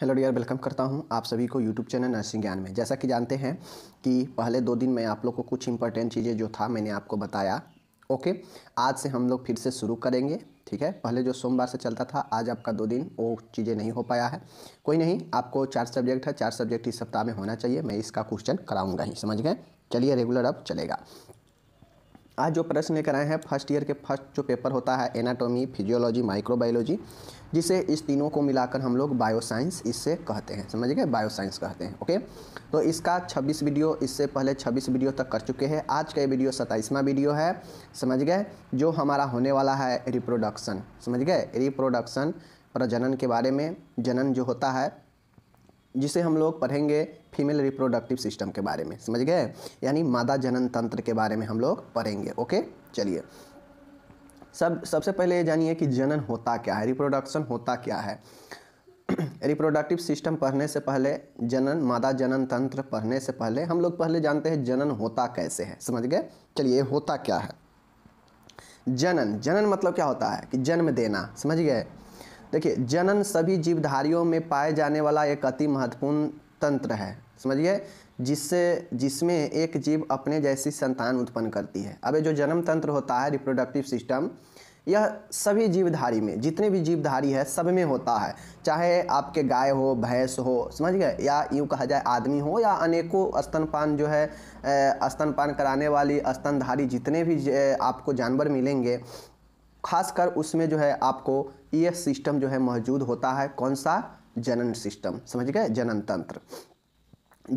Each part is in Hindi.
हेलो डियर वेलकम करता हूं आप सभी को यूट्यूब चैनल नर्सिंग ज्ञान में जैसा कि जानते हैं कि पहले दो दिन में आप लोग को कुछ इंपॉर्टेंट चीज़ें जो था मैंने आपको बताया ओके आज से हम लोग फिर से शुरू करेंगे ठीक है पहले जो सोमवार से चलता था आज आपका दो दिन वो चीज़ें नहीं हो पाया है कोई नहीं आपको चार सब्जेक्ट है चार सब्जेक्ट इस सप्ताह में होना चाहिए मैं इसका क्वेश्चन कराऊँगा ही समझ गए चलिए रेगुलर अब चलेगा आज जो प्रश्न लेकर आए हैं फर्स्ट ईयर के फर्स्ट जो पेपर होता है एनाटॉमी फिजियोलॉजी माइक्रोबायोलॉजी जिसे इस तीनों को मिलाकर हम लोग बायोसाइंस इससे कहते हैं समझ गए बायोसाइंस कहते हैं ओके तो इसका 26 वीडियो इससे पहले 26 वीडियो तक कर चुके हैं आज का ये वीडियो सत्ताईसवां वीडियो है समझ गए जो हमारा होने वाला है रिप्रोडक्शन समझ गए रिप्रोडक्शन प्रजनन के बारे में जनन जो होता है जिसे हम लोग पढ़ेंगे फीमेल रिप्रोडक्टिव सिस्टम के बारे में समझ गए यानी मादा जनन तंत्र के बारे में हम लोग पढ़ेंगे ओके चलिए सब सबसे पहले ये जानिए कि जनन होता क्या है रिप्रोडक्शन होता क्या है रिप्रोडक्टिव सिस्टम पढ़ने से पहले जनन मादा जनन तंत्र पढ़ने से पहले हम लोग पहले जानते हैं जनन होता कैसे है समझ गए चलिए होता क्या है जनन जनन मतलब क्या होता है कि जन्म देना समझ गए देखिए जनन सभी जीवधारियों में पाए जाने वाला एक अति महत्वपूर्ण तंत्र है समझिए जिससे जिसमें एक जीव अपने जैसी संतान उत्पन्न करती है अब जो जन्म तंत्र होता है रिप्रोडक्टिव सिस्टम यह सभी जीवधारी में जितने भी जीवधारी है सब में होता है चाहे आपके गाय हो भैंस हो समझ गए या यूँ कहा जाए आदमी हो या अनेकों स्तनपान जो है स्तनपान कराने वाली स्तनधारी जितने भी आपको जानवर मिलेंगे खासकर उसमें जो है आपको ई e सिस्टम जो है मौजूद होता है कौन सा जनन सिस्टम समझ गए जनन तंत्र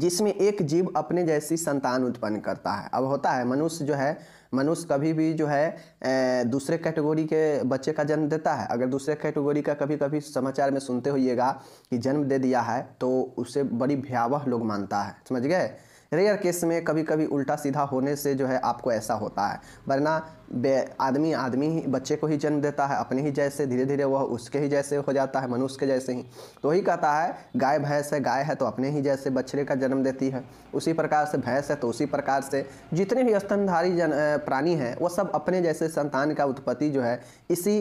जिसमें एक जीव अपने जैसी संतान उत्पन्न करता है अब होता है मनुष्य जो है मनुष्य कभी भी जो है दूसरे कैटेगरी के बच्चे का जन्म देता है अगर दूसरे कैटेगरी का कभी कभी समाचार में सुनते होइएगा कि जन्म दे दिया है तो उसे बड़ी भयावह लोग मानता है समझ गए रेयर केस में कभी कभी उल्टा सीधा होने से जो है आपको ऐसा होता है वरना आदमी आदमी ही बच्चे को ही जन्म देता है अपने ही जैसे धीरे धीरे वह उसके ही जैसे हो जाता है मनुष्य के जैसे ही तो ही कहता है गाय भैंस है गाय है तो अपने ही जैसे बछड़े का जन्म देती है उसी प्रकार से भैंस है तो उसी प्रकार से जितने भी स्तनधारी जन प्राणी हैं वो सब अपने जैसे संतान का उत्पत्ति जो है इसी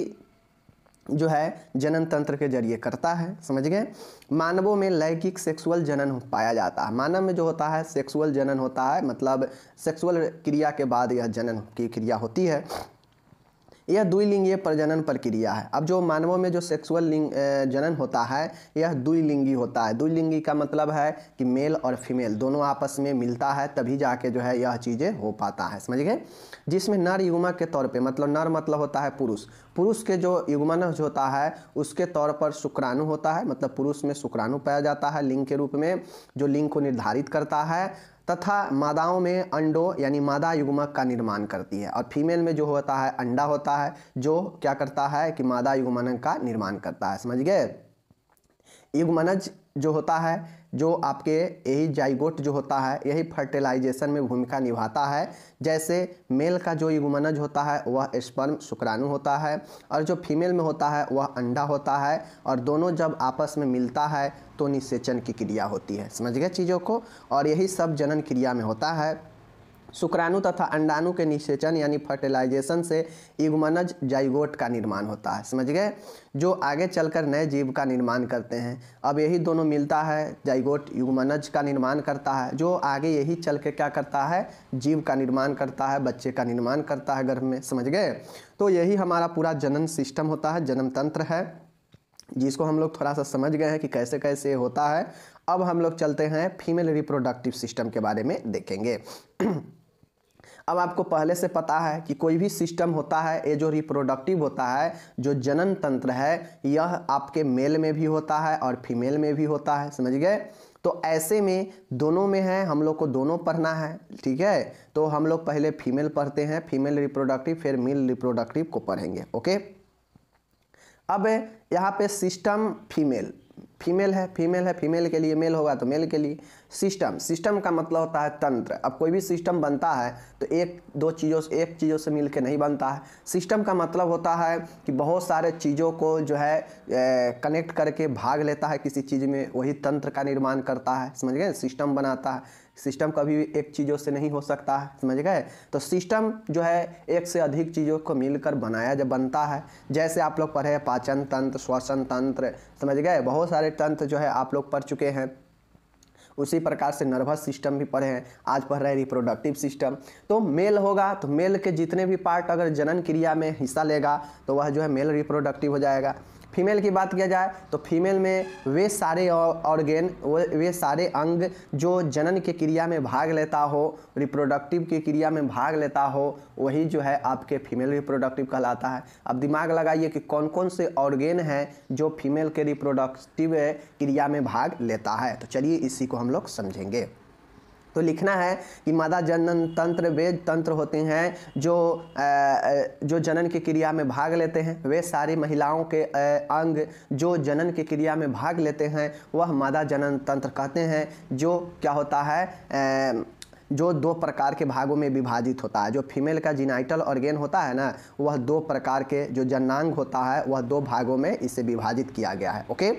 जो है जनन तंत्र के जरिए करता है समझ गए मानवों में लैंगिक सेक्सुअल जनन पाया जाता है मानव में जो होता है सेक्सुअल जनन होता है मतलब सेक्सुअल क्रिया के बाद यह जनन की क्रिया होती है यह द्विलिंगीय प्रजनन प्रक्रिया है अब जो मानवों में जो सेक्सुअल लिंग जनन होता है यह द्विलिंगी होता है द्विलिंगी का मतलब है कि मेल और फीमेल दोनों आपस में मिलता है तभी जाके जो है यह चीज़ें हो पाता है समझ गए जिसमें नर युग्मा के तौर पे मतलब नर मतलब होता है पुरुष पुरुष के जो युग्मन होता है उसके तौर पर शुक्राणु होता है मतलब पुरुष में शुक्राणु पाया जाता है लिंग के रूप में जो लिंग को निर्धारित करता है तथा मादाओं में अंडों यानी मादा युग्मक का निर्माण करती है और फीमेल में जो होता है अंडा होता है जो क्या करता है कि मादा युग्मनक का निर्माण करता है समझ गए युग्मनज जो होता है जो आपके यही जाइगोट जो होता है यही फर्टिलाइजेशन में भूमिका निभाता है जैसे मेल का जो युगमनज होता है वह स्पर्म शुक्राणु होता है और जो फीमेल में होता है वह अंडा होता है और दोनों जब आपस में मिलता है तो निषेचन की क्रिया होती है समझ गए चीज़ों को और यही सब जनन क्रिया में होता है शुक्राणु तथा अंडाणु के निषेचन यानी फर्टिलाइजेशन से युगमनज जाइगोट का निर्माण होता है समझ गए जो आगे चलकर नए जीव का निर्माण करते हैं अब यही दोनों मिलता है जाइगोट युग्मनज का निर्माण करता है जो आगे यही चल के क्या करता है जीव का निर्माण करता है बच्चे का निर्माण करता है गर्भ में समझ गए तो यही हमारा पूरा जनन सिस्टम होता है जन्म तंत्र है जिसको हम लोग थोड़ा सा समझ गए हैं कि कैसे कैसे होता है अब हम लोग चलते हैं फीमेल रिप्रोडक्टिव सिस्टम के बारे में देखेंगे अब आपको पहले से पता है कि कोई भी सिस्टम होता है ये जो रिप्रोडक्टिव होता है जो जनन तंत्र है यह आपके मेल में भी होता है और फीमेल में भी होता है समझ गए तो ऐसे में दोनों में है हम लोग को दोनों पढ़ना है ठीक है तो हम लोग पहले फीमेल पढ़ते हैं फीमेल रिप्रोडक्टिव फिर मेल रिप्रोडक्टिव को पढ़ेंगे ओके अब यहाँ पे सिस्टम फीमेल फीमेल है फीमेल है फीमेल के लिए मेल होगा तो मेल के लिए सिस्टम सिस्टम का मतलब होता है तंत्र अब कोई भी सिस्टम बनता है तो एक दो चीज़ों से एक चीज़ों से मिलके नहीं बनता है सिस्टम का मतलब होता है कि बहुत सारे चीज़ों को जो है कनेक्ट करके भाग लेता है किसी चीज़ में वही तंत्र का निर्माण करता है समझ गए सिस्टम बनाता है सिस्टम कभी एक चीज़ों से नहीं हो सकता है समझ गए तो सिस्टम जो है एक से अधिक चीज़ों को मिलकर बनाया जब बनता है जैसे आप लोग पढ़े पाचन तंत्र श्वसन तंत्र समझ गए बहुत सारे तंत्र जो है आप लोग पढ़ चुके हैं उसी प्रकार से नर्वस सिस्टम भी पढ़े हैं आज पढ़ रहे हैं रिप्रोडक्टिव सिस्टम तो मेल होगा तो मेल के जितने भी पार्ट अगर जनन क्रिया में हिस्सा लेगा तो वह जो है मेल रिप्रोडक्टिव हो जाएगा फीमेल की बात किया जाए तो फीमेल में वे सारे ऑर्गेन वे सारे अंग जो जनन के क्रिया में भाग लेता हो रिप्रोडक्टिव की क्रिया में भाग लेता हो वही जो है आपके फीमेल रिप्रोडक्टिव कहलाता है अब दिमाग लगाइए कि कौन कौन से ऑर्गेन हैं जो फीमेल के रिप्रोडक्टिव eh, क्रिया में भाग लेता है तो चलिए इसी को हम लोग समझेंगे तो लिखना है कि मादा जनन तंत्र वे तंत्र होते हैं जो जो जनन की क्रिया में भाग लेते हैं वे सारी महिलाओं के अंग जो जनन की क्रिया में भाग लेते हैं वह मादा जनन तंत्र कहते हैं जो क्या होता है जो दो प्रकार के भागों में विभाजित होता है जो फीमेल का जिनाइटल ऑर्गेन होता है ना वह दो प्रकार के जो जननांग होता है वह दो भागों में इसे विभाजित किया गया है ओके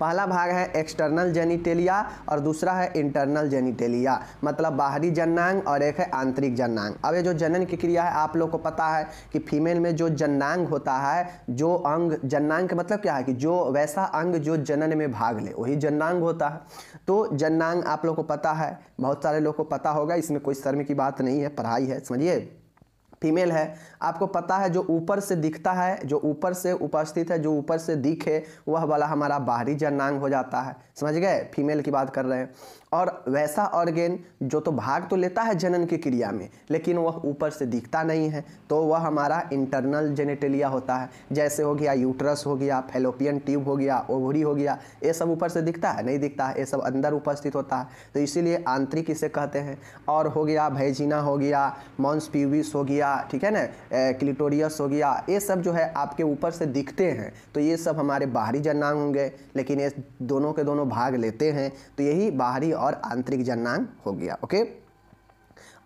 पहला भाग है एक्सटर्नल जेनिटेलिया और दूसरा है इंटरनल जेनिटेलिया मतलब बाहरी जननांग और एक है आंतरिक जननांग अब ये जो जनन की क्रिया है आप लोग को पता है कि फीमेल में जो जननांग होता है जो अंग जननांग का मतलब क्या है कि जो वैसा अंग जो जनन में भाग ले वही जननांग होता है तो जननांग आप लोग को पता है बहुत सारे लोग को पता होगा इसमें कोई शर्म की बात नहीं है पढ़ाई है समझिए फीमेल है आपको पता है जो ऊपर से दिखता है जो ऊपर से उपस्थित है जो ऊपर से दिखे वह वाला हमारा बाहरी जननांग हो जाता है समझ गए फीमेल की बात कर रहे हैं और वैसा ऑर्गेन जो तो भाग तो लेता है जनन की क्रिया में लेकिन वह ऊपर से दिखता नहीं है तो वह हमारा इंटरनल जेनेटेलिया होता है जैसे हो गया यूट्रस हो गया फेलोपियन ट्यूब हो गया ओवरी हो गया ये सब ऊपर से दिखता है नहीं दिखता है ये सब अंदर उपस्थित होता है तो इसीलिए आंतरिक इसे कहते हैं और हो गया भैजीना हो गया मॉन्स प्यूविस हो गया ठीक है ना क्लिटोरियस हो गया ये सब जो है आपके ऊपर से दिखते हैं तो ये सब हमारे बाहरी जन्नांग होंगे लेकिन ये दोनों के दोनों भाग लेते हैं तो यही बाहरी और आंतरिक जननांग हो गया ओके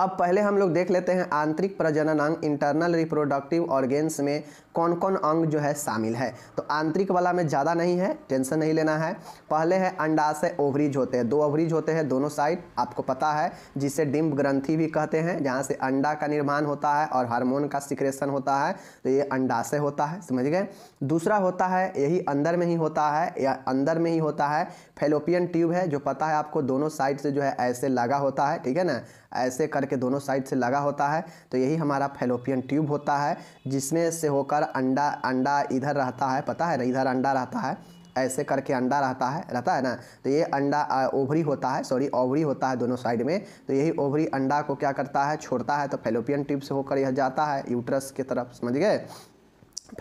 अब पहले हम लोग देख लेते हैं आंतरिक प्रजननांग इंटरनल रिप्रोडक्टिव ऑर्गेन्स में कौन कौन अंग जो है शामिल है तो आंतरिक वाला में ज़्यादा नहीं है टेंशन नहीं लेना है पहले है अंडाशय ओवरिज होते हैं दो ओवरीज होते हैं दोनों साइड आपको पता है जिसे डिम्ब ग्रंथि भी कहते हैं जहाँ से अंडा का निर्माण होता है और हार्मोन का सिक्रेशन होता है तो ये अंडाशय होता है समझ गए दूसरा होता है यही अंदर में ही होता है या अंदर में ही होता है फेलोपियन ट्यूब है जो पता है आपको दोनों साइड से जो है ऐसे लगा होता है ठीक है ना ऐसे करके दोनों साइड से लगा होता है तो यही हमारा फेलोपियन ट्यूब होता है जिसमें से होकर अंडा अंडा इधर रहता है पता है ना इधर अंडा रहता है ऐसे करके अंडा रहता है रहता है ना तो ये अंडा ओवरी होता है सॉरी ओवरी होता है दोनों साइड में तो यही ओवरी अंडा को क्या करता है छोड़ता है तो फेलोपियन ट्यूब से होकर यह जाता है यूट्रस की तरफ समझ गए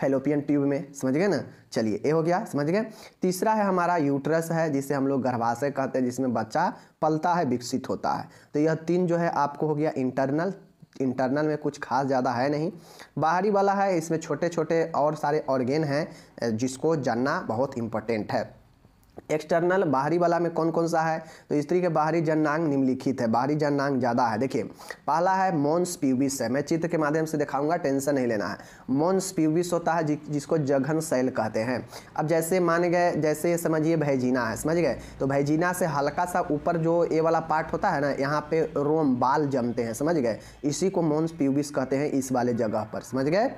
फेलोपियन ट्यूब में समझ गए ना चलिए ये हो गया समझ गए तीसरा है हमारा यूट्रस है जिसे हम लोग गर्भाशय कहते हैं जिसमें बच्चा पलता है विकसित होता है तो यह तीन जो है आपको हो गया इंटरनल इंटरनल में कुछ खास ज़्यादा है नहीं बाहरी वाला है इसमें छोटे छोटे और सारे ऑर्गेन हैं जिसको जानना बहुत इम्पोर्टेंट है एक्सटर्नल बाहरी वाला में कौन कौन सा है तो स्त्री के बाहरी जननांग निम्नलिखित है बाहरी जननांग ज़्यादा है देखिए पहला है मॉन्स प्यूबिस है मैं चित्र के माध्यम से दिखाऊंगा टेंशन नहीं लेना है मोन्स प्यूबिस होता है जि, जिसको जघन शैल कहते हैं अब जैसे मान गए जैसे समझिए भैजीना है समझ गए तो भैजीना से हल्का सा ऊपर जो ए वाला पार्ट होता है ना यहाँ पर रोम बाल जमते हैं समझ गए इसी को मोन्स प्यूबिस कहते हैं इस वाले जगह पर समझ गए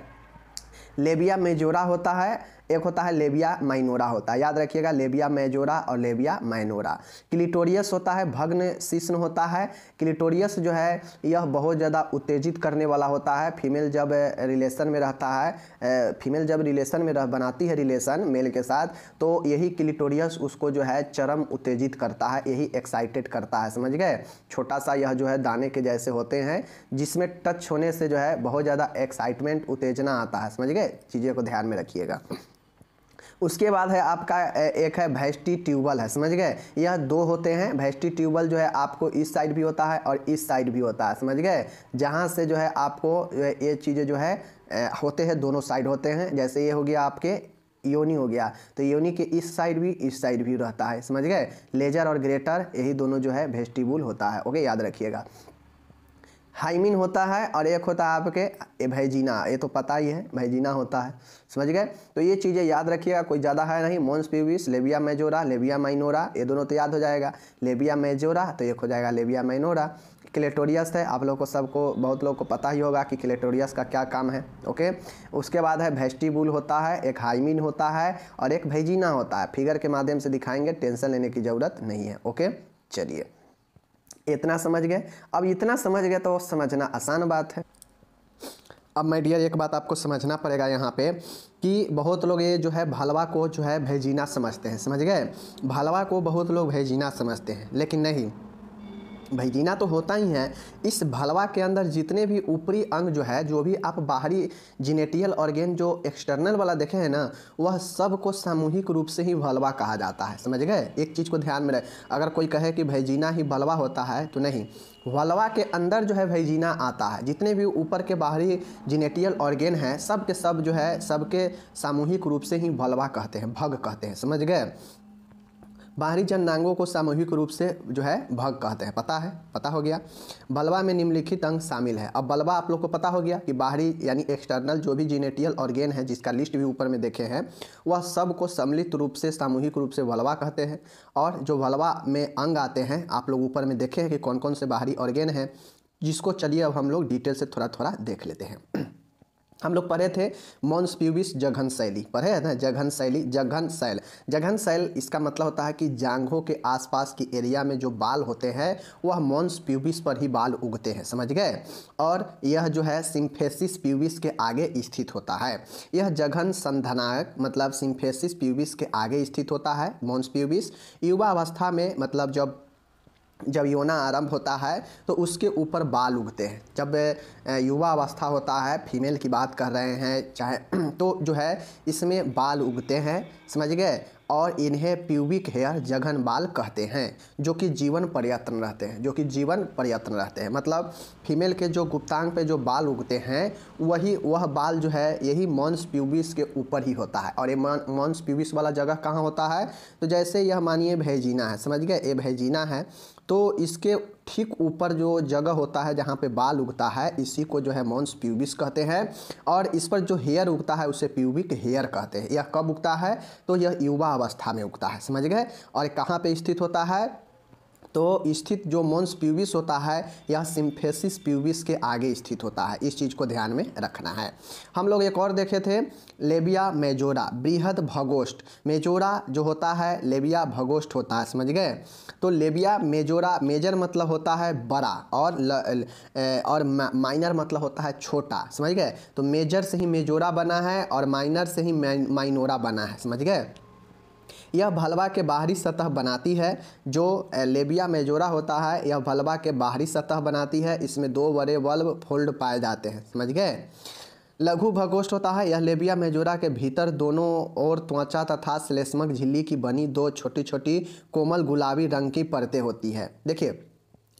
लेबिया मेजोरा होता है एक होता है लेबिया माइनोरा होता है याद रखिएगा लेबिया मेजोरा और लेबिया माइनोरा क्लिटोरियस होता है भग्न शिष्ण होता है क्लिटोरियस जो है यह बहुत ज़्यादा उत्तेजित करने वाला होता है फीमेल जब रिलेशन में रहता है फीमेल जब रिलेशन में रह बनाती है रिलेशन मेल के साथ तो यही क्लिटोरियस उसको जो है चरम उत्तेजित करता है यही एक्साइटेड करता है समझ गए छोटा सा यह जो है दाने के जैसे होते हैं जिसमें टच होने से जो है बहुत ज़्यादा एक्साइटमेंट उत्तेजना आता है समझ गए चीज़ें को ध्यान में रखिएगा उसके बाद है आपका एक है भैस्टी ट्यूबल है समझ गए यह दो होते हैं भैस्टी ट्यूबल जो है आपको इस साइड भी होता है और इस साइड भी होता है समझ गए जहाँ से जो है आपको ये चीज़ें जो है होते हैं दोनों साइड होते हैं जैसे ये हो गया आपके योनी हो गया तो योनी के इस साइड भी इस साइड भी रहता है समझ गए लेजर और ग्रेटर यही दोनों जो है वेस्टिबुल होता है ओके याद रखिएगा हाइमिन होता है और एक होता है आपके भैजीना ये तो पता ही है भैजीना होता है समझ गए तो ये चीज़ें याद रखिएगा कोई ज़्यादा है नहीं मोन्स पीविस लेबिया मेजोरा लेबिया माइनोरा ये दोनों तो याद हो जाएगा लेबिया मेजोरा तो एक हो जाएगा लेबिया माइनोरा क्लेटोरियस है आप लोग को सबको बहुत लोग को पता ही होगा कि क्लेटोरियस का क्या काम है ओके उसके बाद है भेस्टिबुल होता है एक हाइमिन होता है और एक भैजीना होता है फिगर के माध्यम से दिखाएंगे टेंशन लेने की ज़रूरत नहीं है ओके चलिए इतना समझ गए अब इतना समझ गए तो समझना आसान बात है अब मैं डियर एक बात आपको समझना पड़ेगा यहाँ पे कि बहुत लोग ये जो है भलवा को जो है भेजीना समझते हैं समझ गए भलवा को बहुत लोग भेजीना समझते हैं लेकिन नहीं भैदीना तो होता ही है इस भलवा के अंदर जितने भी ऊपरी अंग जो है जो भी आप बाहरी जिनेटियल ऑर्गेन जो एक्सटर्नल वाला देखे हैं ना वह सब को सामूहिक रूप से ही भलवा कहा जाता है समझ गए एक चीज़ को ध्यान में रहे अगर कोई कहे कि भैजीना ही भलवा होता है तो नहीं वलवा के अंदर जो है भैजीना आता है जितने भी ऊपर के बाहरी जिनेटियल ऑर्गेन हैं सब के सब जो है सबके सामूहिक रूप से ही भलवा कहते हैं भग कहते हैं समझ गए बाहरी जननांगों को सामूहिक रूप से जो है भग कहते हैं पता है पता हो गया बलवा में निम्नलिखित अंग शामिल है अब बलवा आप लोग को पता हो गया कि बाहरी यानी एक्सटर्नल जो भी जीनेटियल ऑर्गेन है जिसका लिस्ट भी ऊपर में देखे हैं वह सब को सम्मिलित रूप से सामूहिक रूप से बलवा कहते हैं और जो बलवा में अंग आते हैं आप लोग ऊपर में देखे हैं कि कौन कौन से बाहरी ऑर्गेन हैं जिसको चलिए अब हम लोग डिटेल से थोड़ा थोड़ा देख लेते हैं हम लोग पढ़े थे मॉन्स प्यूबिस जघन शैली पढ़े है ना जघन शैली जघन शैल जघन शैल इसका मतलब होता है कि जांघों के आसपास की एरिया में जो बाल होते हैं वह मॉन्स प्यूबिस पर ही बाल उगते हैं समझ गए और यह जो है सिम्फेसिस प्यूबिस के आगे स्थित होता है यह जघन संधनायक मतलब सिम्फेसिस प्यूबिस के आगे स्थित होता है मॉन्स प्यूबिस युवा अवस्था में मतलब जब जब योना आरंभ होता है तो उसके ऊपर बाल उगते हैं जब युवा अवस्था होता है फीमेल की बात कर रहे हैं चाहे तो जो है इसमें बाल उगते हैं समझ गए और इन्हें प्यूबिक हेयर जघन बाल कहते हैं जो कि जीवन प्रयत्न रहते हैं जो कि जीवन प्रयत्न रहते हैं मतलब फीमेल के जो गुप्तांग पे जो बाल उगते हैं वही वह बाल जो है यही मॉन्स प्यूबिस के ऊपर ही होता है और ये मॉन्स प्यूबिस वाला जगह कहाँ होता है तो जैसे यह मानिए भेजीना है समझ गए ये भेजीना है तो इसके ठीक ऊपर जो जगह होता है जहाँ पे बाल उगता है इसी को जो है मॉन्स प्यूबिस कहते हैं और इस पर जो हेयर उगता है उसे प्यूबिक हेयर कहते हैं यह कब उगता है तो यह युवा अवस्था में उगता है समझ गए और कहाँ पे स्थित होता है तो स्थित जो मोन्स प्यूबिस होता है यह सिम्फेसिस प्यूबिस के आगे स्थित होता है इस चीज़ को ध्यान में रखना है हम लोग एक और देखे थे लेबिया मेजोरा बृहद भगोष्ठ मेजोरा जो होता है लेबिया भगोष्ठ होता है समझ गए तो लेबिया मेजोरा मेजर मतलब होता है बड़ा और ल, ल, और माइनर मतलब होता है छोटा समझ गए तो मेजर से ही मेजोरा बना है और माइनर से ही माइनोरा बना है समझ गए यह भलवा के बाहरी सतह बनाती है जो लेबिया मेजोरा होता है यह भलवा के बाहरी सतह बनाती है इसमें दो बड़े बल्ब फोल्ड पाए जाते हैं समझ गए लघु भगोष्ठ होता है यह लेबिया मेजोरा के भीतर दोनों ओर त्वचा तथा श्लेष्मक झिल्ली की बनी दो छोटी छोटी कोमल गुलाबी रंग की परतें होती है देखिए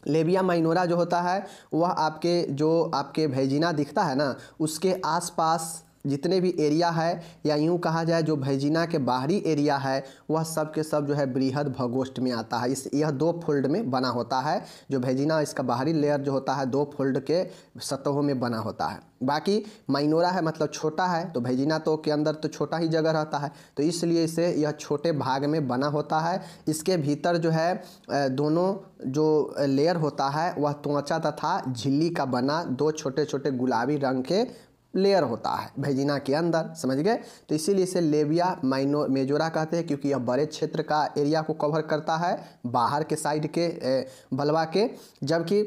लेबिया माइनोरा जो होता है वह आपके जो आपके भेजिना दिखता है ना उसके आसपास जितने भी एरिया है या यूँ कहा जाए जो भैजिना के बाहरी एरिया है वह सब के सब जो है बृहद भगोष्ठ में आता है इस यह दो फोल्ड में बना होता है जो भैजिना इसका बाहरी लेयर जो होता है दो फोल्ड के सतहों में बना होता है बाकी माइनोरा है मतलब छोटा है तो भैजिना तो के अंदर तो छोटा ही जगह रहता है तो इसलिए इसे यह छोटे भाग में बना होता है इसके भीतर जो है दोनों जो लेयर होता है वह त्वचा तथा झिल्ली का बना दो छोटे छोटे गुलाबी रंग के लेयर होता है भेजिना के अंदर समझ गए तो इसीलिए इसे लेबिया माइनो मेजोरा कहते हैं क्योंकि यह बड़े क्षेत्र का एरिया को कवर करता है बाहर के साइड के बलवा के जबकि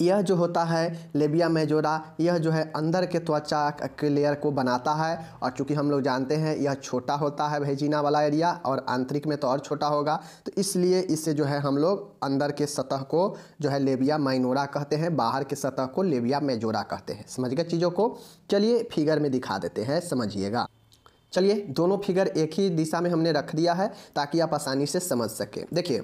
यह जो होता है लेबिया मेजोरा यह जो है अंदर के त्वचा के लेयर को बनाता है और चूंकि हम लोग जानते हैं यह छोटा होता है भेजीना वाला एरिया और आंतरिक में तो और छोटा होगा तो इसलिए इससे जो है हम लोग अंदर के सतह को जो है लेबिया माइनोरा कहते हैं बाहर के सतह को लेबिया मेजोरा कहते हैं समझ गए चीज़ों को चलिए फिगर में दिखा देते हैं समझिएगा चलिए दोनों फिगर एक ही दिशा में हमने रख दिया है ताकि आप आसानी से समझ सकें देखिए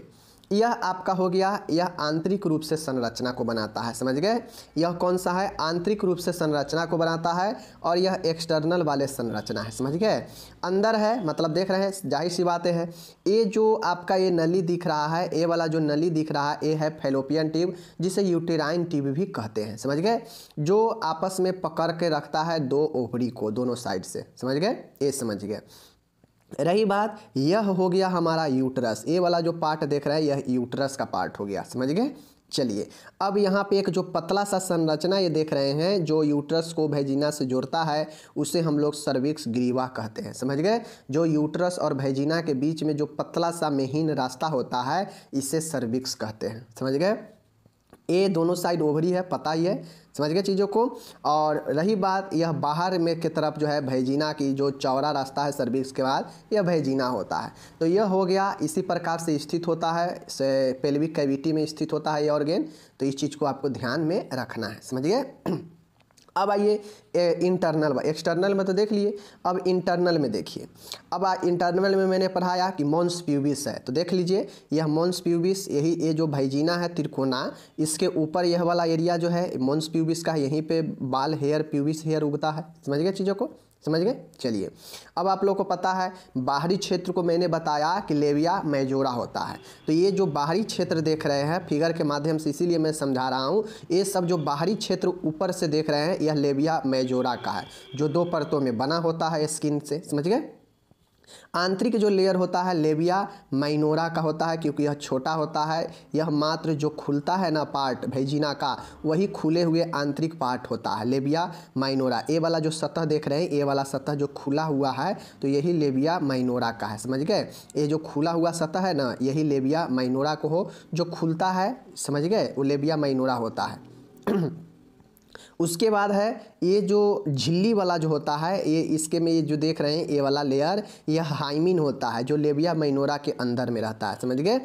यह आपका हो गया यह आंतरिक रूप से संरचना को बनाता है समझ गए यह कौन सा है आंतरिक रूप से संरचना को बनाता है और यह एक्सटर्नल वाले संरचना है समझ गए अंदर है मतलब देख रहे हैं जाहिर सी बातें हैं ये जो आपका ये नली दिख रहा है ए वाला जो नली दिख रहा है ये है फेलोपियन ट्यूब जिसे यूटेराइन ट्यूब भी कहते हैं समझ गए जो आपस में पकड़ के रखता है दो ओवरी को दोनों साइड से समझ गए ये समझ गए रही बात यह हो गया हमारा यूटरस ये वाला जो पार्ट देख रहा है यह यूटरस का पार्ट हो गया समझ गए चलिए अब यहाँ पे एक जो पतला सा संरचना ये देख रहे हैं जो यूटरस को भैजीना से जोड़ता है उसे हम लोग सर्विक्स ग्रीवा कहते हैं समझ गए जो यूटरस और भैजीना के बीच में जो पतला सा महीन रास्ता होता है इसे सर्विक्स कहते हैं समझ गए ये दोनों साइड ओवरी है पता ही है समझ गए चीज़ों को और रही बात यह बाहर में की तरफ जो है भैजीना की जो चौड़ा रास्ता है सर्विस के बाद यह भैजीना होता है तो यह हो गया इसी प्रकार से स्थित होता है पेल्विक कैविटी में स्थित होता है यह ऑर्गेन तो इस चीज़ को आपको ध्यान में रखना है समझ गए अब आइए इंटरनल एक्सटर्नल में तो देख लिए अब इंटरनल में देखिए अब आ, इंटरनल में मैंने पढ़ाया कि मॉन्स प्यूबिस है तो देख लीजिए यह मॉन्स प्यूबिस यही ये जो भाईजीना है त्रिकोणा इसके ऊपर यह वाला एरिया जो है मॉन्स प्यूबिस का यहीं पे बाल हेयर प्यूबिस हेयर उगता है समझ गए चीज़ों को समझ गए चलिए अब आप लोग को पता है बाहरी क्षेत्र को मैंने बताया कि लेविया मैजोरा होता है तो ये जो बाहरी क्षेत्र देख रहे हैं फिगर के माध्यम से इसीलिए मैं समझा रहा हूँ ये सब जो बाहरी क्षेत्र ऊपर से देख रहे हैं यह लेविया मैजोरा का है जो दो परतों में बना होता है स्किन से समझ गए आंतरिक जो लेयर होता है लेबिया माइनोरा का होता है क्योंकि यह छोटा होता है यह मात्र जो खुलता है ना पार्ट भेजिना का वही खुले हुए आंतरिक पार्ट होता है लेबिया माइनोरा ए वाला जो सतह देख रहे हैं ए वाला सतह जो खुला हुआ है तो यही लेबिया माइनोरा का है समझ गए ये जो खुला हुआ सतह है ना यही लेबिया माइनोरा को हो जो खुलता है समझ गए वो लेबिया माइनोरा होता है उसके बाद है ये जो झिल्ली वाला जो होता है ये इसके में ये जो देख रहे हैं ये वाला लेयर यह हाइमिन होता है जो लेबिया मैनोरा के अंदर में रहता है समझ गए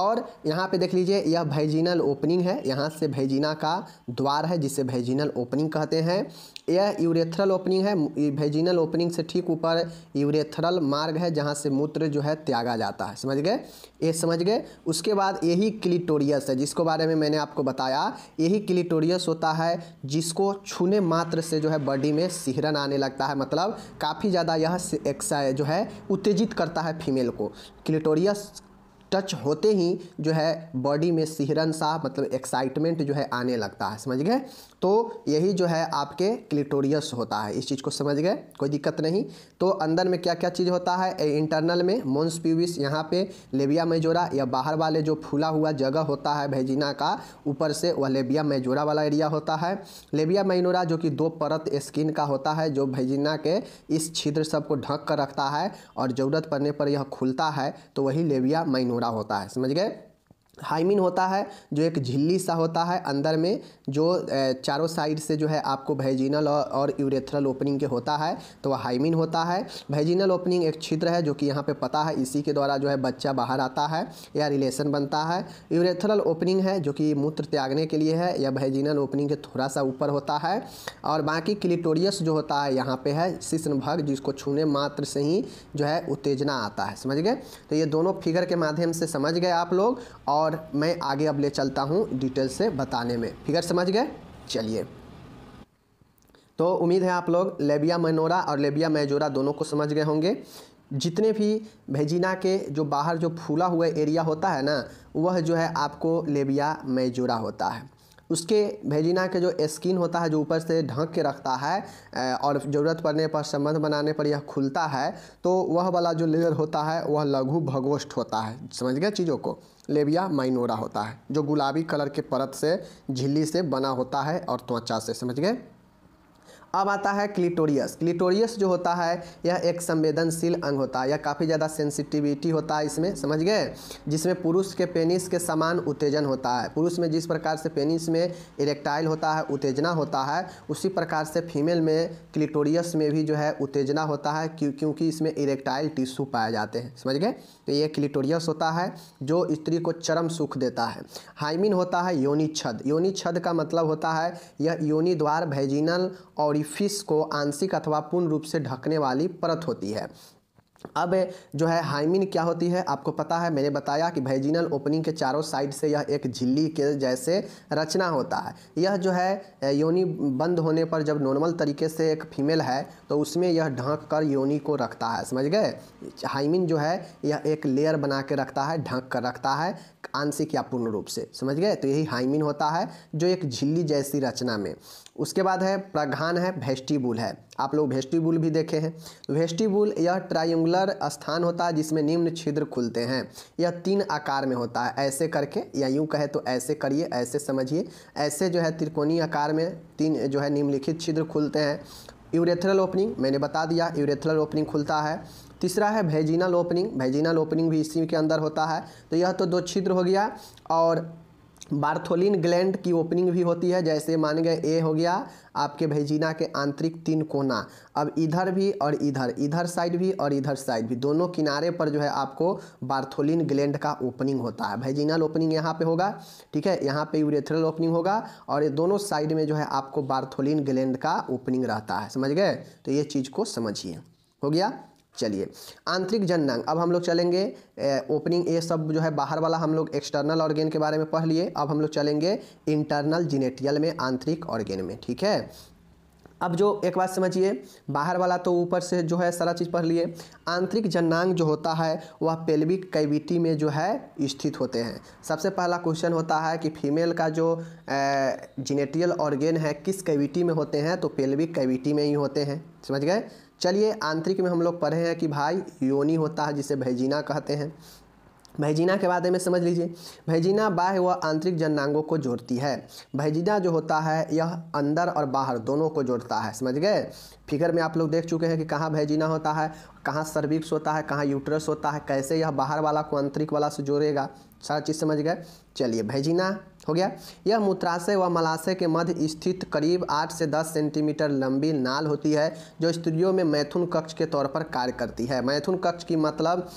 और यहाँ पे देख लीजिए यह भैजिनल ओपनिंग है यहाँ से भैजिना का द्वार है जिसे भैजिनल ओपनिंग कहते हैं यह यूरेथ्रल ओपनिंग है वेजिनल ओपनिंग से ठीक ऊपर यूरेथ्रल मार्ग है जहाँ से मूत्र जो है त्यागा जाता है समझ गए ये समझ गए उसके बाद यही क्लिटोरियस है जिसको बारे में मैंने आपको बताया यही क्लिटोरियस होता है जिसको छूने मात्र से जो है बॉडी में सिहरन आने लगता है मतलब काफ़ी ज़्यादा यह एक्साइज जो है उत्तेजित करता है फीमेल को क्लिटोरियस टच होते ही जो है बॉडी में सिहरन सा मतलब एक्साइटमेंट जो है आने लगता है समझ गए तो यही जो है आपके क्लिटोरियस होता है इस चीज़ को समझ गए कोई दिक्कत नहीं तो अंदर में क्या क्या चीज़ होता है इंटरनल में मोन्स प्यूविस यहाँ पे लेबिया मेजोरा या बाहर वाले जो फूला हुआ जगह होता है भेजिना का ऊपर से वह लेबिया मेजोरा वाला एरिया होता है लेबिया मेनोरा जो कि दो परत स्किन का होता है जो भेजिना के इस छिद्र सब को ढक कर रखता है और ज़रूरत पड़ने पर यह खुलता है तो वही लेबिया मेनोरा होता है समझ गए हाइमिन होता है जो एक झिल्ली सा होता है अंदर में जो चारों साइड से जो है आपको वेजिनल और यूरेथ्रल ओपनिंग के होता है तो वह हाइमिन होता है वेजिनल ओपनिंग एक छिद्र है जो कि यहाँ पे पता है इसी के द्वारा जो है बच्चा बाहर आता है या रिलेशन बनता है यूरेथ्रल ओपनिंग है जो कि मूत्र त्यागने के लिए है या वेजिनल ओपनिंग के थोड़ा सा ऊपर होता है और बाकी क्लिटोरियस जो होता है यहाँ पर है शिश्न भग जिसको छूने मात्र से ही जो है उत्तेजना आता है समझ गए तो ये दोनों फिगर के माध्यम से समझ गए आप लोग और और मैं आगे अब ले चलता हूँ डिटेल से बताने में फिगर समझ गए चलिए तो उम्मीद है आप लोग लेबिया मनोरा और लेबिया मेजोरा दोनों को समझ गए होंगे जितने भी भेजिना के जो बाहर जो फूला हुआ एरिया होता है ना वह जो है आपको लेबिया मेजोरा होता है उसके भेजिना के जो स्किन होता है जो ऊपर से ढक के रखता है और ज़रूरत पड़ने पर संबंध बनाने पर यह खुलता है तो वह वाला जो लेयर होता है वह लघु भगोष्ठ होता है समझ गया चीज़ों को लेबिया माइनोरा होता है जो गुलाबी कलर के परत से झिल्ली से बना होता है और त्वचा से समझ गए अब आता है क्लिटोरियस क्लिटोरियस जो होता है यह एक संवेदनशील अंग होता है यह काफ़ी ज़्यादा सेंसिटिविटी होता है इसमें समझ गए जिसमें पुरुष के पेनिस के समान उत्तेजन होता है पुरुष में जिस प्रकार से पेनिस में इरेक्टाइल होता है उत्तेजना होता है उसी प्रकार से फीमेल में क्लिटोरियस में भी जो है उत्तेजना होता है क्योंकि इसमें इरेक्टाइल टिश्यू पाए जाते हैं समझ गए तो ये क्लिटोरियस होता है जो स्त्री को चरम सुख देता है हाइमिन होता है योनि छद योनि छद का मतलब होता है यह योनि द्वार भैजिनल और फिश को आंशिक अथवा पूर्ण रूप से ढकने वाली परत होती है अब जो है हाइमिन क्या होती है आपको पता है मैंने बताया कि वेजिनल ओपनिंग के चारों साइड से यह एक झिल्ली के जैसे रचना होता है यह जो है योनि बंद होने पर जब नॉर्मल तरीके से एक फीमेल है तो उसमें यह ढंक कर योनि को रखता है समझ गए हाइमिन जो है यह एक लेयर बना के रखता है ढंक कर रखता है आंशिक या पूर्ण रूप से समझ गए तो यही हाइमिन होता है जो एक झिल्ली जैसी रचना में उसके बाद है प्रघान है भेस्टिबुल है आप लोग भेस्टिबुल भी देखे हैं वेस्टिबुल यह ट्रायंगुलर स्थान होता है जिसमें निम्न छिद्र खुलते हैं यह तीन आकार में होता है ऐसे करके या यूँ कहे तो ऐसे करिए ऐसे समझिए ऐसे जो है त्रिकोणीय आकार में तीन जो है निम्नलिखित छिद्र खुलते हैं यूरेथरल ओपनिंग मैंने बता दिया यूरेथरल ओपनिंग खुलता है तीसरा है भेजिनल ओपनिंग भेजिनल ओपनिंग भी इसी के अंदर होता है तो यह तो दो छिद्र हो गया और बार्थोलिन ग्लैंड की ओपनिंग भी होती है जैसे मान गए ए हो गया आपके भेजिना के आंतरिक तीन कोना अब इधर भी और इधर इधर साइड भी और इधर साइड भी दोनों किनारे पर जो है आपको बार्थोलिन ग्लैंड का ओपनिंग होता है भेजिनल ओपनिंग यहाँ पे होगा ठीक है यहाँ पे यूरेथ्रल ओपनिंग होगा और ये दोनों साइड में जो है आपको बार्थोलिन ग्लैंड का ओपनिंग रहता है समझ गए तो ये चीज़ को समझिए हो गया चलिए आंतरिक जननांग अब हम लोग चलेंगे ओपनिंग ये सब जो है बाहर वाला हम लोग एक्सटर्नल ऑर्गेन के बारे में पढ़ लिए अब हम लोग चलेंगे इंटरनल जिनेटियल में आंतरिक ऑर्गेन में ठीक है अब जो एक बात समझिए बाहर वाला तो ऊपर से जो है सारा चीज़ पढ़ लिए आंतरिक जननांग जो होता है वह पेल्विक कैविटी में जो है स्थित होते हैं सबसे पहला क्वेश्चन होता है कि फीमेल का जो जिनेटियल ऑर्गेन है किस कैविटी में होते हैं तो पेल्विक कैविटी में ही होते हैं समझ गए चलिए आंतरिक में हम लोग पढ़े हैं कि भाई योनि होता है जिसे भैजीना कहते हैं भैजीना के बारे में समझ लीजिए भैजीना बाह्य व आंतरिक जननांगों को जोड़ती है भैजीना जो होता है यह अंदर और बाहर दोनों को जोड़ता है समझ गए फिगर में आप लोग देख चुके हैं कि कहाँ भैजीना होता है कहाँ सर्विक्स होता है कहाँ यूट्रस होता है कैसे यह बाहर वाला को आंतरिक वाला से जोड़ेगा सारा चीज़ समझ गए चलिए भैजीना हो गया यह मूत्राशय व मलाशय के मध्य स्थित करीब आठ से दस सेंटीमीटर लंबी नाल होती है जो स्त्रियों में मैथुन कक्ष के तौर पर कार्य करती है मैथुन कक्ष की मतलब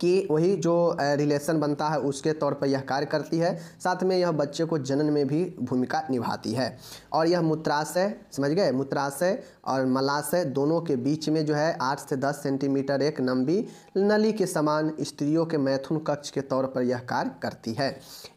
कि वही जो रिलेशन बनता है उसके तौर पर यह कार्य करती है साथ में यह बच्चे को जनन में भी भूमिका निभाती है और यह मूत्राशय समझ गए मूत्राशय और मलाशय दोनों के बीच में जो है आठ से दस सेंटीमीटर एक लंबी नली के समान स्त्रियों के मैथुन कक्ष के तौर पर यह कार्य करती है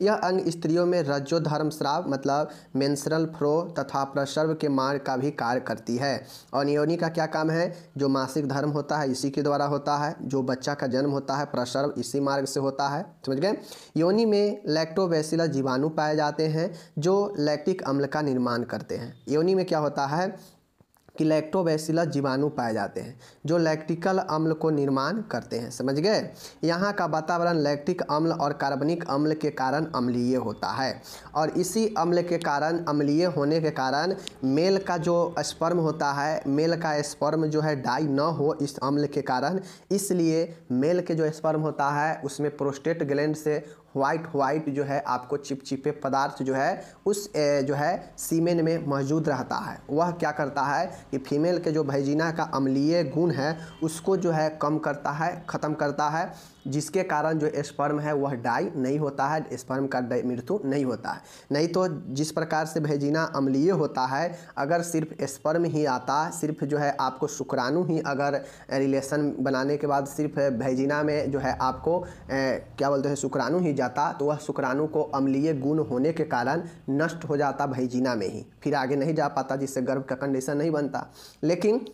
यह अंग स्त्रियों में रज्जोधर्म श्राव मतलब मेंसरल फ्रो तथा प्रसर्व के मार्ग का भी कार्य करती है और नियोनी का क्या काम है जो मासिक धर्म होता है इसी के द्वारा होता है जो बच्चा का जन्म होता है है प्रसर्व इसी मार्ग से होता है समझ गए योनि में लैक्टोबैसिलस जीवाणु पाए जाते हैं जो लैक्टिक अम्ल का निर्माण करते हैं योनि में क्या होता है कि लैक्टोबैसिलस जीवाणु पाए जाते हैं जो लैक्टिकल अम्ल को निर्माण करते हैं समझ गए यहाँ का वातावरण लैक्टिक अम्ल और कार्बनिक अम्ल के कारण अम्लीय होता है और इसी अम्ल के कारण अम्लीय होने के कारण मेल का जो स्पर्म होता है मेल का स्पर्म जो है डाई न हो इस अम्ल के कारण इसलिए मेल के जो स्पर्म होता है उसमें प्रोस्टेट ग्लैंड से वाइट वाइट जो है आपको चिपचिपे पदार्थ जो है उस जो है सीमेन में मौजूद रहता है वह क्या करता है कि फीमेल के जो भैजीना का अम्लीय गुण है उसको जो है कम करता है ख़त्म करता है जिसके कारण जो स्पर्म है वह डाई नहीं होता है स्पर्म का मृत्यु नहीं होता है नहीं तो जिस प्रकार से भेजीना अम्लीय होता है अगर सिर्फ स्पर्म ही आता सिर्फ जो है आपको शुक्राणु ही अगर रिलेशन बनाने के बाद सिर्फ भेजीना में जो है आपको ए, क्या बोलते हैं शुक्राणु ही जाता तो वह शुक्राणु को अम्लीय गुण होने के कारण नष्ट हो जाता भेजीना में ही फिर आगे नहीं जा पाता जिससे गर्भ का कंडीशन नहीं बनता लेकिन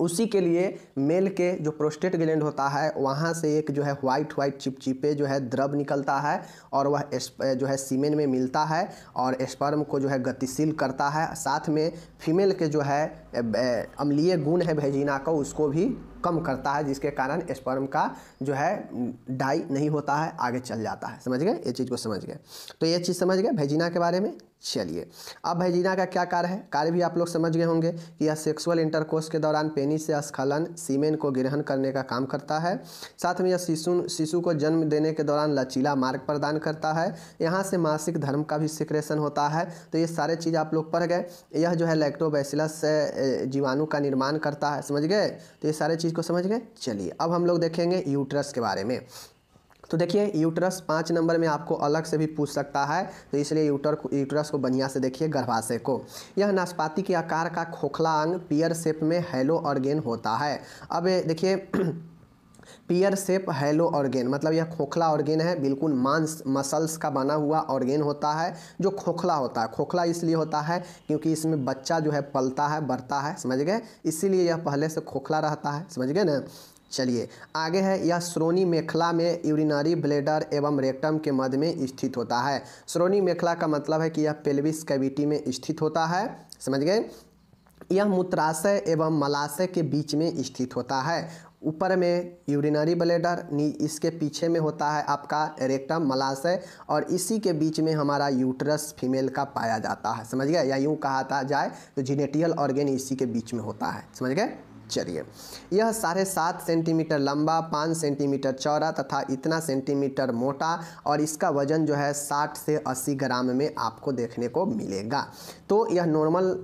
उसी के लिए मेल के जो प्रोस्टेट ग्लैंड होता है वहाँ से एक जो है वाइट व्हाइट चिपचिपे जो है द्रव निकलता है और वह जो है सीमेन में मिलता है और स्पर्म को जो है गतिशील करता है साथ में फीमेल के जो है अम्लीय गुण है भेजीना का उसको भी कम करता है जिसके कारण स्पर्म का जो है डाई नहीं होता है आगे चल जाता है समझ गए ये चीज़ को समझ गए तो ये चीज़ समझ गए भेजीना के बारे में चलिए अब भैजीना का क्या कार्य है कार्य भी आप लोग समझ गए होंगे कि यह सेक्सुअल इंटरकोर्स के दौरान पेनी से स्खलन सीमेन को ग्रहण करने का काम करता है साथ में यह शिशु शिशु को जन्म देने के दौरान लचीला मार्ग प्रदान करता है यहाँ से मासिक धर्म का भी सिक्रेशन होता है तो ये सारे चीज़ आप लोग पढ़ गए यह जो है लैक्टोबैसिलस से जीवाणु का निर्माण करता है समझ गए तो ये सारे चीज़ को समझ गए चलिए अब हम लोग देखेंगे यूट्रस के बारे में तो देखिए यूटरस पाँच नंबर में आपको अलग से भी पूछ सकता है तो इसलिए यूटर यूटरस को बढ़िया से देखिए गर्भाशय को यह नाशपाती के आकार का खोखला अंग पियर शेप में हेलो ऑर्गेन होता है अब देखिए पियर सेप हेलो ऑर्गेन मतलब यह खोखला ऑर्गेन है बिल्कुल मांस मसल्स का बना हुआ ऑर्गेन होता है जो खोखला होता है खोखला इसलिए होता है क्योंकि इसमें बच्चा जो है पलता है बढ़ता है समझ गए इसीलिए यह पहले से खोखला रहता है समझ गए ना चलिए आगे है यह श्रोणी मेखला में यूरिनरी ब्लेडर एवं रेक्टम के मध्य में स्थित होता है श्रोणी मेखला का मतलब है कि यह पेल्विस कैविटी में स्थित होता है समझ गए यह मूत्राशय एवं मलाशय के बीच में स्थित होता है ऊपर में यूरिनरी ब्लेडर इसके पीछे में होता है आपका रेक्टम मलाशय और इसी के बीच में हमारा यूट्रस फीमेल का पाया जाता है समझ गए या यूँ कहा था जाए तो जीनेटियल ऑर्गेन इसी के बीच में होता है समझ गए चलिए यह साढ़े सात सेंटीमीटर लंबा पाँच सेंटीमीटर चौड़ा तथा इतना सेंटीमीटर मोटा और इसका वज़न जो है साठ से अस्सी ग्राम में आपको देखने को मिलेगा तो यह नॉर्मल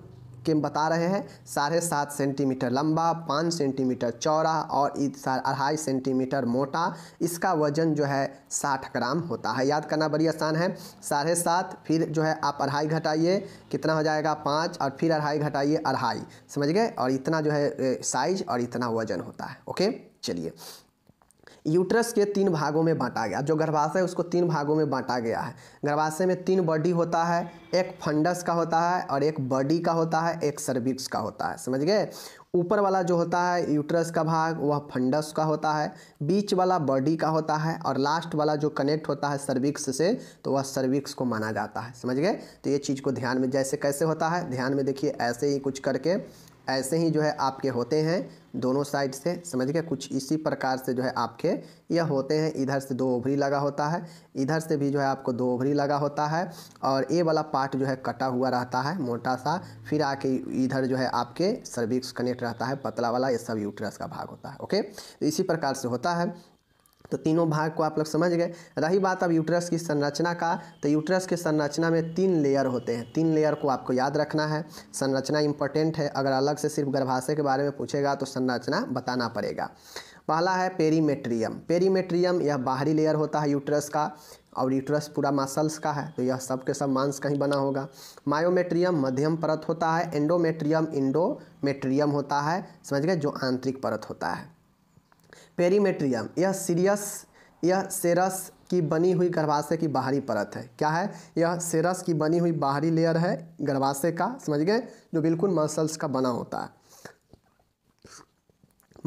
के बता रहे हैं साढ़े सात सेंटीमीटर लंबा पाँच सेंटीमीटर चौड़ा और अढ़ाई सेंटीमीटर मोटा इसका वजन जो है साठ ग्राम होता है याद करना बड़ी आसान है साढ़े सात फिर जो है आप अढ़ाई घटाइए कितना हो जाएगा पाँच और फिर अढ़ाई घटाइए अढ़ाई समझ गए और इतना जो है साइज और इतना वजन होता है ओके चलिए यूट्रस के तीन भागों में बांटा गया जो गर्भाशय उसको तीन भागों में बांटा गया है गर्भाशय में तीन बॉडी होता है एक फंडस का होता है और एक बॉडी का होता है एक सर्विक्स का होता है समझ गए ऊपर वाला जो होता है यूट्रस का भाग वह फंडस का होता है बीच वाला बॉडी का होता है और लास्ट वाला जो कनेक्ट होता है सर्विक्स से तो वह सर्विक्स को माना जाता है समझ गए तो ये चीज़ को ध्यान में जैसे कैसे होता है ध्यान में देखिए ऐसे ही कुछ करके ऐसे ही जो है आपके होते हैं दोनों साइड से समझ गए कुछ इसी प्रकार से जो है आपके यह होते हैं इधर से दो ओभरी लगा होता है इधर से भी जो है आपको दो ओभरी लगा होता है और ये वाला पार्ट जो है कटा हुआ रहता है मोटा सा फिर आके इधर जो है आपके सर्विक्स कनेक्ट रहता है पतला वाला ये सब यूट्रस का भाग होता है ओके तो इसी प्रकार से होता है तो तीनों भाग को आप लोग समझ गए रही बात अब यूट्रस की संरचना का तो यूट्रस की संरचना में तीन लेयर होते हैं तीन लेयर को आपको याद रखना है संरचना इंपॉर्टेंट है अगर अलग से सिर्फ गर्भाशय के बारे में पूछेगा तो संरचना बताना पड़ेगा पहला है पेरीमेट्रियम पेरीमेट्रियम यह बाहरी लेयर होता है यूट्रस का और यूट्रस पूरा मसल्स का है तो यह सब के सब मांस कहीं बना होगा मायोमेट्रियम मध्यम परत होता है एंडोमेट्रियम इंडोमेट्रियम होता है समझ गए जो आंतरिक परत होता है पेरीमेट्रियम यह सीरियस यह सेरस की बनी हुई गर्भाशय की बाहरी परत है क्या है यह सेरस की बनी हुई बाहरी लेयर है गर्भाशय का समझ गए जो बिल्कुल मसल्स का बना होता है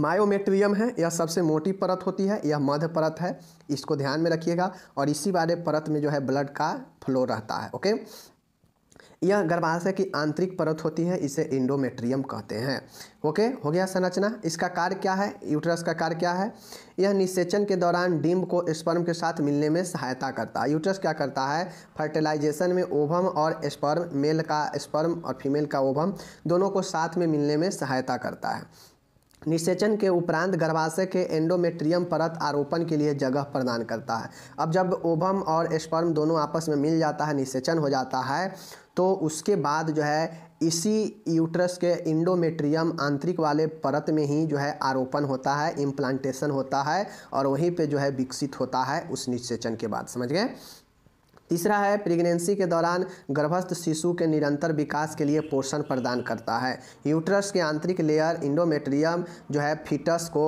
मायोमेट्रियम है यह सबसे मोटी परत होती है यह मध्य परत है इसको ध्यान में रखिएगा और इसी बारे परत में जो है ब्लड का फ्लो रहता है ओके यह गर्भाशय की आंतरिक परत होती है इसे इंडोमेट्रियम कहते हैं ओके हो गया संरचना इसका कार्य क्या है यूटरस का कार्य क्या है यह निषेचन के दौरान डिम्ब को स्पर्म के साथ मिलने में सहायता करता है यूटरस क्या करता है फर्टिलाइजेशन में ओभम और स्पर्म मेल का स्पर्म और फीमेल का ओभम दोनों को साथ में मिलने में सहायता करता है निषेचन के उपरांत गर्भाशय के एंडोमेट्रियम परत आरोपण के लिए जगह प्रदान करता है अब जब ओभम और स्पर्म दोनों आपस में मिल जाता है निषेचन हो जाता है तो उसके बाद जो है इसी यूट्रस के इंडोमेट्रियम आंतरिक वाले परत में ही जो है आरोपण होता है इम्प्लांटेशन होता है और वहीं पे जो है विकसित होता है उस निषेचन के बाद समझ गए तीसरा है प्रेगनेंसी के दौरान गर्भस्थ शिशु के निरंतर विकास के लिए पोषण प्रदान करता है यूट्रस के आंतरिक लेयर इंडोमेट्रियम जो है फीटस को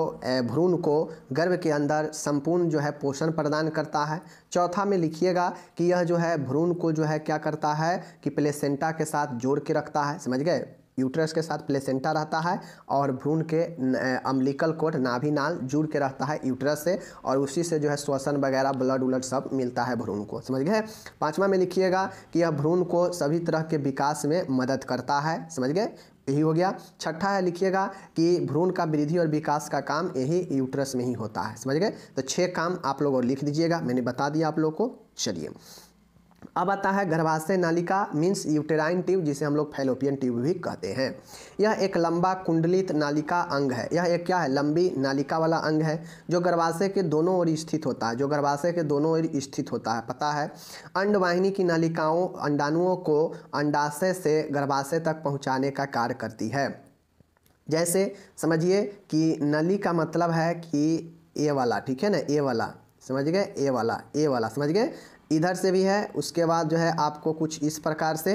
भ्रूण को गर्भ के अंदर संपूर्ण जो है पोषण प्रदान करता है चौथा में लिखिएगा कि यह जो है भ्रूण को जो है क्या करता है कि प्लेसेंटा के साथ जोड़ के रखता है समझ गए यूट्रस के साथ प्लेसेंटा रहता है और भ्रूण के अम्लिकल कोट नाभि नाल जुड़ के रहता है यूट्रस से और उसी से जो है श्वसन वगैरह ब्लड उलड सब मिलता है भ्रूण को समझ गए पाँचवा में लिखिएगा कि यह भ्रूण को सभी तरह के विकास में मदद करता है समझ गए यही हो गया छठा है लिखिएगा कि भ्रूण का वृद्धि और विकास का काम यही यूट्रस में ही होता है समझ गए तो छः काम आप लोग और लिख दीजिएगा मैंने बता दिया आप लोग को चलिए अब आता है गर्भाशय नालिका मीन्स यूटेराइन ट्यूब जिसे हम लोग फैलोपियन ट्यूब भी कहते हैं यह एक लंबा कुंडलित नालिका अंग है यह एक क्या है लंबी नालिका वाला अंग है जो गर्भाशय के दोनों ओर स्थित होता है जो गर्भाशय के दोनों ओर स्थित होता है पता है अंडवाहिनी की नालिकाओं अंडाणुओं को अंडाशय से गर्भाशय तक पहुँचाने का कार्य करती है जैसे समझिए कि नली का मतलब है कि ए वाला ठीक है ना ए वाला समझ गए ए वाला ए वाला समझ गए इधर से भी है उसके बाद जो है आपको कुछ इस प्रकार से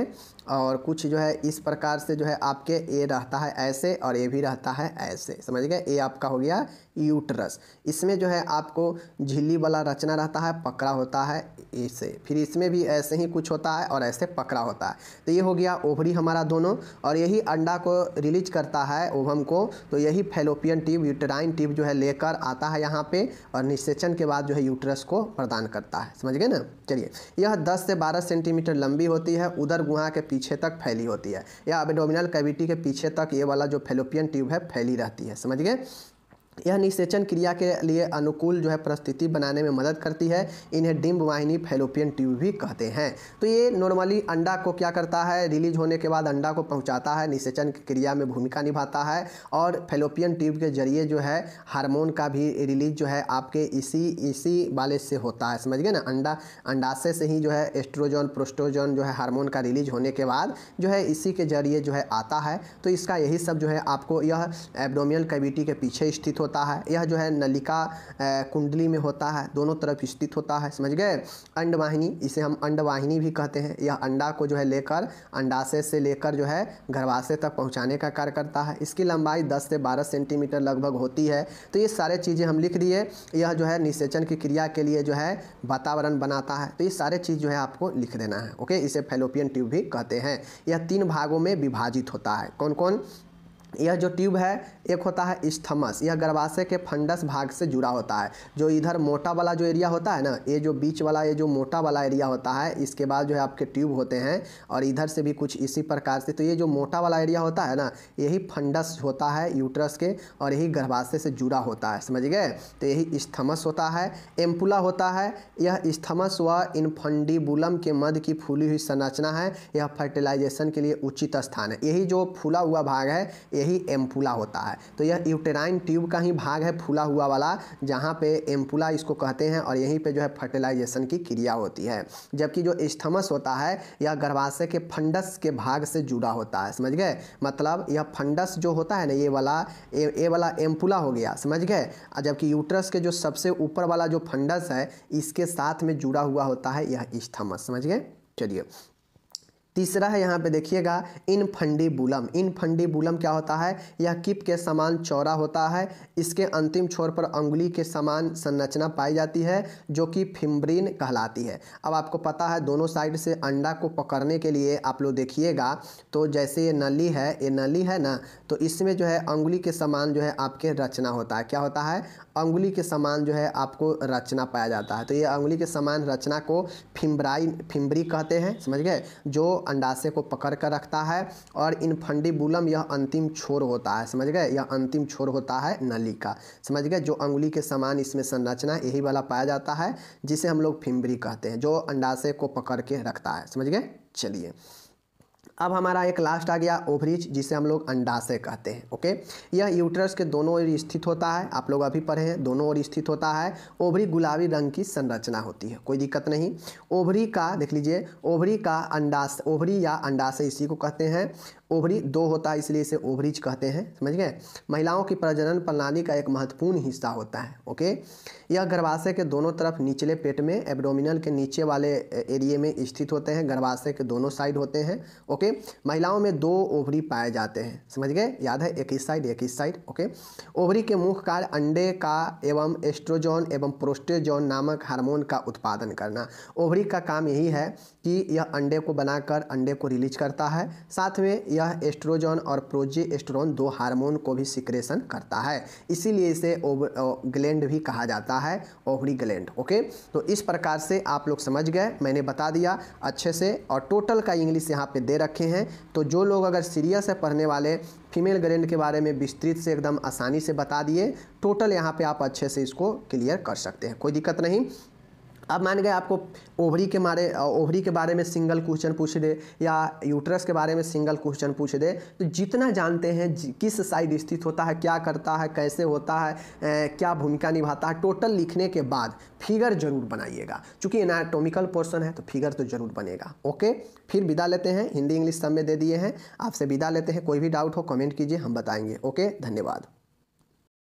और कुछ जो है इस प्रकार से जो है आपके ए रहता है ऐसे और ए भी रहता है ऐसे समझ गए ए आपका हो गया यूटरस इसमें जो है आपको झिल्ली वाला रचना रहता है पकड़ा होता है ऐसे फिर इसमें भी ऐसे ही कुछ होता है और ऐसे पकड़ा होता है तो ये हो गया ओभरी हमारा दोनों और यही अंडा को रिलीज करता है ओभम को तो यही फेलोपियन ट्यूब यूटराइन ट्यूब जो है लेकर आता है यहाँ पे और निश्चेचन के बाद जो है यूटरस को प्रदान करता है समझ गए ना चलिए यह दस से बारह सेंटीमीटर लंबी होती है उधर गुहा के पीछे तक फैली होती है या एबडोमिनल कैविटी के पीछे तक ये वाला जो फेलोपियन ट्यूब है फैली रहती है समझ गए यह निषेचन क्रिया के लिए अनुकूल जो है परिस्थिति बनाने में मदद करती है इन्हें डिम्ब वाहिनी फेलोपियन ट्यूब भी कहते हैं तो ये नॉर्मली अंडा को क्या करता है रिलीज होने के बाद अंडा को पहुंचाता है निषेचन क्रिया में भूमिका निभाता है और फेलोपियन ट्यूब के जरिए जो है हार्मोन का भी रिलीज जो है आपके इसी इसी वाले से होता है समझ गए ना अंडा अंडाशय से ही जो है एस्ट्रोजन प्रोस्टोजन जो है हारमोन का रिलीज होने के बाद जो है इसी के जरिए जो है आता है तो इसका यही सब जो है आपको यह एबडोमियल कैविटी के पीछे स्थित हो होता है यह जो है नलिका कुंडली में होता है दोनों तरफ स्थित होता है समझ गए अंडवाहिनी इसे हम अंडवाहिनी भी कहते हैं यह अंडा को जो है लेकर अंडाशय से लेकर जो है गर्भाशय तक पहुँचाने का कार्य करता है इसकी लंबाई दस से बारह सेंटीमीटर लगभग होती है तो ये सारे चीज़ें हम लिख दिए यह जो है निषेचन की क्रिया के लिए जो है वातावरण बनाता है तो ये सारे चीज़ जो है आपको लिख देना है ओके इसे फेलोपियन ट्यूब भी कहते हैं यह तीन भागों में विभाजित होता है कौन कौन यह जो ट्यूब है एक होता है स्थमस यह गर्भाशय के फंडस भाग से जुड़ा होता है जो इधर मोटा वाला जो एरिया होता है ना ये जो बीच वाला ये जो मोटा वाला एरिया होता है इसके बाद जो है आपके ट्यूब होते हैं और इधर से भी कुछ इसी प्रकार से तो ये जो मोटा वाला एरिया होता है ना यही फंडस होता है यूट्रस के और यही गर्भाशय से जुड़ा होता है समझ गए तो यही स्थमस होता है एम्पुला होता है यह स्थमस व इनफंडिबुलम के मध की फूली हुई संरचना है यह फर्टिलाइजेशन के लिए उचित स्थान है यही जो फूला हुआ भाग है यही यही एम्पुला होता है तो यह यूटेराइन ट्यूब का ही भाग है फूला हुआ वाला जहाँ पे एम्पुला इसको कहते हैं और यहीं पे जो है फर्टिलाइजेशन की क्रिया होती है जबकि जो स्थमस होता है यह गर्भाशय के फंडस के भाग से जुड़ा होता है समझ गए मतलब यह फंडस जो होता है ना ये वाला ये, ये वाला एम्पुला हो गया समझ गए जबकि यूट्रस के जो सबसे ऊपर वाला जो फंडस है इसके साथ में जुड़ा हुआ होता है यह स्थमस समझ गए चलिए तीसरा है यहाँ पे देखिएगा इन फंडीबुलम इन फंडीबुलम क्या होता है यह किप के समान चौरा होता है इसके अंतिम छोर पर अंगुली के समान संरचना पाई जाती है जो कि फिम्ब्रीन कहलाती है अब आपको पता है दोनों साइड से अंडा को पकड़ने के लिए आप लोग देखिएगा तो जैसे ये नली है ये नली है ना तो इसमें जो है अंगुली के समान जो है आपके रचना होता है क्या होता है अंगुली के समान जो है आपको रचना पाया जाता है तो ये अंगुली के समान रचना को फिम्ब्राइन फिम्बरी कहते हैं समझ गए जो अंडाशय को पकड़ कर रखता है और इनफंडिबुलम यह अंतिम छोर होता है समझ गए यह अंतिम छोर होता है नली का समझ गए जो अंगुली के समान इसमें संरचना यही वाला पाया जाता है जिसे हम लोग फिम्बरी कहते हैं जो अंडाशय को पकड़ के रखता है समझ गए चलिए अब हमारा एक लास्ट आ गया ओवरीज जिसे हम लोग अंडाशय कहते हैं ओके यह यूट्रस के दोनों ओर स्थित होता है आप लोग अभी पढ़े हैं दोनों ओर स्थित होता है ओवरी गुलाबी रंग की संरचना होती है कोई दिक्कत नहीं ओवरी का देख लीजिए ओवरी का अंडाश ओवरी या अंडाशय इसी को कहते हैं ओवरी दो होता है इसलिए इसे ओवरीज कहते हैं समझ गए महिलाओं की प्रजनन प्रणाली का एक महत्वपूर्ण हिस्सा होता है ओके यह गर्भाशय के दोनों तरफ निचले पेट में एब्डोमिनल के नीचे वाले एरिए में स्थित होते हैं गर्भाशय के दोनों साइड होते हैं ओके महिलाओं में दो ओवरी पाए जाते हैं समझ गए याद है एक ही साइड एक ही साइड ओके ओवरी के मुख्य कार्य अंडे का एवं एस्ट्रोजोन एवं प्रोस्टेजोन नामक हार्मोन का उत्पादन करना ओवरी का काम यही है कि यह अंडे को बनाकर अंडे को रिलीज करता है साथ में यह एस्ट्रोजन और प्रोजेस्ट्रोन दो हार्मोन को भी सिक्रेशन करता है इसीलिए इसे ग्लैंड भी कहा जाता है ओवरी ग्लैंड ओके तो इस प्रकार से आप लोग समझ गए मैंने बता दिया अच्छे से और टोटल का इंग्लिश यहाँ पे दे रखे हैं तो जो लोग अगर सीरियस है पढ़ने वाले फीमेल ग्लैंड के बारे में विस्तृत से एकदम आसानी से बता दिए टोटल यहाँ पे आप अच्छे से इसको क्लियर कर सकते हैं कोई दिक्कत नहीं अब मान गए आपको ओवरी के मारे ओवरी के बारे में सिंगल क्वेश्चन पूछ दे या यूट्रस के बारे में सिंगल क्वेश्चन पूछ दे तो जितना जानते हैं किस साइड स्थित होता है क्या करता है कैसे होता है ए, क्या भूमिका निभाता है टोटल लिखने के बाद फिगर जरूर बनाइएगा चूँकि एनाटोमिकल पोर्सन है तो फिगर तो जरूर बनेगा ओके फिर विदा लेते हैं हिंदी इंग्लिश सब में दे दिए हैं आपसे विदा लेते हैं कोई भी डाउट हो कमेंट कीजिए हम बताएंगे ओके धन्यवाद